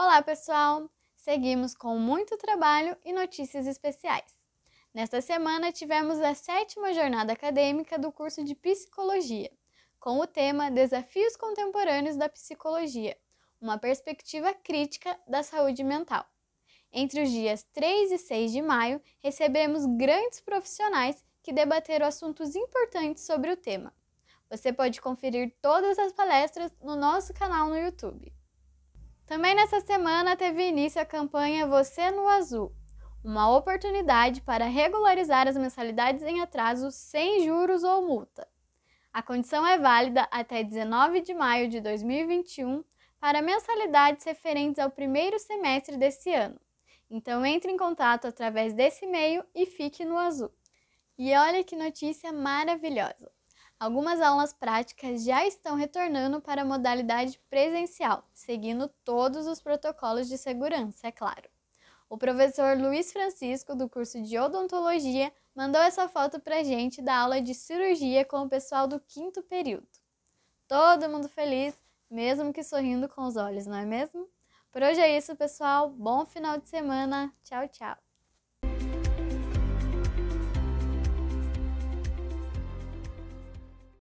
Olá, pessoal! Seguimos com muito trabalho e notícias especiais. Nesta semana, tivemos a sétima jornada acadêmica do curso de Psicologia, com o tema Desafios Contemporâneos da Psicologia Uma Perspectiva Crítica da Saúde Mental. Entre os dias 3 e 6 de maio, recebemos grandes profissionais que debateram assuntos importantes sobre o tema. Você pode conferir todas as palestras no nosso canal no YouTube. Também nessa semana teve início a campanha Você no Azul, uma oportunidade para regularizar as mensalidades em atraso sem juros ou multa. A condição é válida até 19 de maio de 2021 para mensalidades referentes ao primeiro semestre desse ano. Então entre em contato através desse e-mail e fique no azul. E olha que notícia maravilhosa! Algumas aulas práticas já estão retornando para a modalidade presencial, seguindo todos os protocolos de segurança, é claro. O professor Luiz Francisco, do curso de odontologia, mandou essa foto para gente da aula de cirurgia com o pessoal do quinto período. Todo mundo feliz, mesmo que sorrindo com os olhos, não é mesmo? Por hoje é isso, pessoal. Bom final de semana. Tchau, tchau.